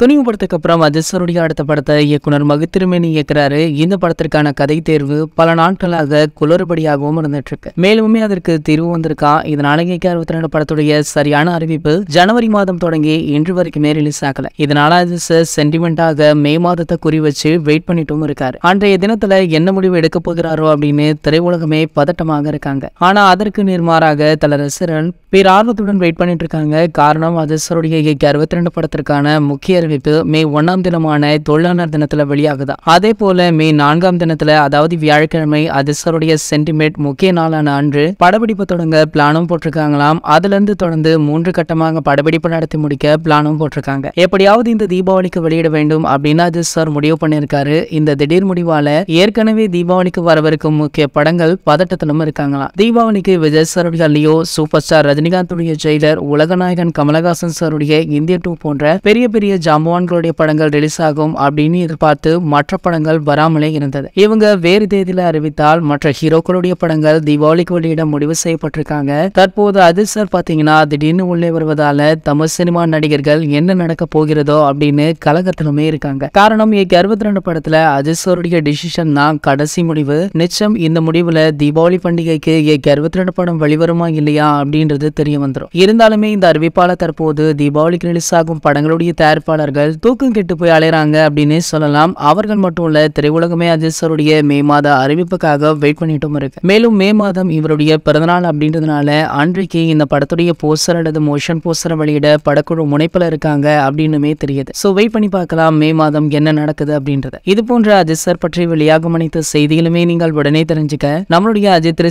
துணிவு படத்துக்கு அப்புறம் அஜஸ்வருடைய அடுத்த படத்தை இயக்குனர் மகுத்திருமேனி இயக்குறாரு இந்த படத்திற்கான கதை தேர்வு பல நாட்களாக குளறுபடியாகவும் இருந்துட்டு இருக்கு மேலுமே அதற்கு தீர்வு வந்திருக்கா இதனால ஏகே அறுபத்தி ரெண்டு படத்துடைய சரியான அறிவிப்பு ஜனவரி மாதம் தொடங்கி இன்று வரைக்குமே ரிலீஸ் ஆகல இதனால அஜஸ் சென்டிமெண்டாக மே மாதத்தை குறி வச்சு வெயிட் பண்ணிட்டும் இருக்காரு அன்றைய தினத்துல என்ன முடிவு எடுக்க போகிறாரோ அப்படின்னு திரையுலகமே பதட்டமாக இருக்காங்க ஆனா அதற்கு நேர்மாறாக தல ரசிகர்கள் ஆர்வத்துடன் வெயிட் பண்ணிட்டு இருக்காங்க காரணம் அஜஸ்வருடைய ஏகே அறுபத்தி ரெண்டு படத்திற்கான முக்கிய அறிவிப்பு மே ஒன்னாம் தினமான தொழிலாளர் தினத்துல வெளியாகுதா அதே போல மே நான்காம் தினத்துல அதாவது வியாழக்கிழமை அதிசருடைய சென்டிமேட் முக்கிய நாளான அன்று படப்பிடிப்பு தொடங்க பிளானும் போட்டிருக்காங்களாம் அதுல இருந்து தொடர்ந்து மூன்று கட்டமாக படப்பிடிப்பு நடத்தி முடிக்க பிளானும் போட்டிருக்காங்க எப்படியாவது இந்த தீபாவளிக்கு வெளியிட வேண்டும் அப்படின்னு அஜித் சார் முடிவு பண்ணிருக்காரு இந்த திடீர் முடிவால ஏற்கனவே தீபாவளிக்கு வரவிருக்கும் முக்கிய படங்கள் பதட்டத்திலும் இருக்காங்களாம் தீபாவளிக்கு விஜய் சருடைய Leo super star Rajinikanth Jailer உலகநாயகன் கமலஹாசன் சருடைய இந்திய டூ போன்ற பெரிய பெரிய ஜா சமவான்களுடைய படங்கள் ரிலீஸ் ஆகும் அப்படின்னு எதிர்பார்த்து மற்ற படங்கள் வராமலே இருந்தது இவங்க வேறு தேதியில அறிவித்தால் மற்ற ஹீரோக்களுடைய படங்கள் தீபாவளிக்கு வெளியிட முடிவு செய்யப்பட்டிருக்காங்க தற்போது அது சார் பாத்தீங்கன்னா திடீர்னு உள்ளே வருவதால தமிழ் சினிமா நடிகர்கள் என்ன நடக்க போகிறதோ அப்படின்னு கலகத்திலுமே இருக்காங்க காரணம் அறுபத்தி ரெண்டு படத்துல அஜித் டிசிஷன் தான் கடைசி முடிவு நிச்சயம் இந்த முடிவுல தீபாவளி பண்டிகைக்கு அறுபத்தி ரெண்டு படம் வெளிவருமா இல்லையா அப்படின்றது தெரிய வந்துடும் இருந்தாலுமே இந்த அறிவிப்பாளர் தற்போது தீபாவளிக்கு ரிலீஸ் ஆகும் படங்களுடைய தயாரிப்பாளர் ரசிகர்கள் தூக்கம் கெட்டு போய் அலைகிறாங்க அப்படின்னு சொல்லலாம் அவர்கள் மட்டும் இல்ல திரையுலகமே அஜித் சருடைய மே மாத அறிவிப்புக்காக வெயிட் பண்ணிட்டும் இருக்கு மேலும் மே மாதம் இவருடைய பிறந்தநாள் அப்படின்றதுனால அன்றைக்கு இந்த படத்துடைய போஸ்டர் அல்லது மோஷன் போஸ்டரை வெளியிட படக்குழு முனைப்புல இருக்காங்க அப்படின்னுமே தெரியுது சோ வெயிட் பண்ணி பார்க்கலாம் மே மாதம் என்ன நடக்குது அப்படின்றது இது போன்ற அஜித் சார் பற்றி வெளியாகும் அனைத்து செய்திகளுமே நீங்கள் உடனே தெரிஞ்சுக்க நம்மளுடைய அஜித் த்ரீ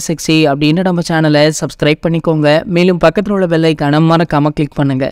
அப்படின்னு நம்ம சேனலை சப்ஸ்கிரைப் பண்ணிக்கோங்க மேலும் பக்கத்தில் உள்ள பெல்லைக்கான மறக்காம கிளிக் பண்ணுங்க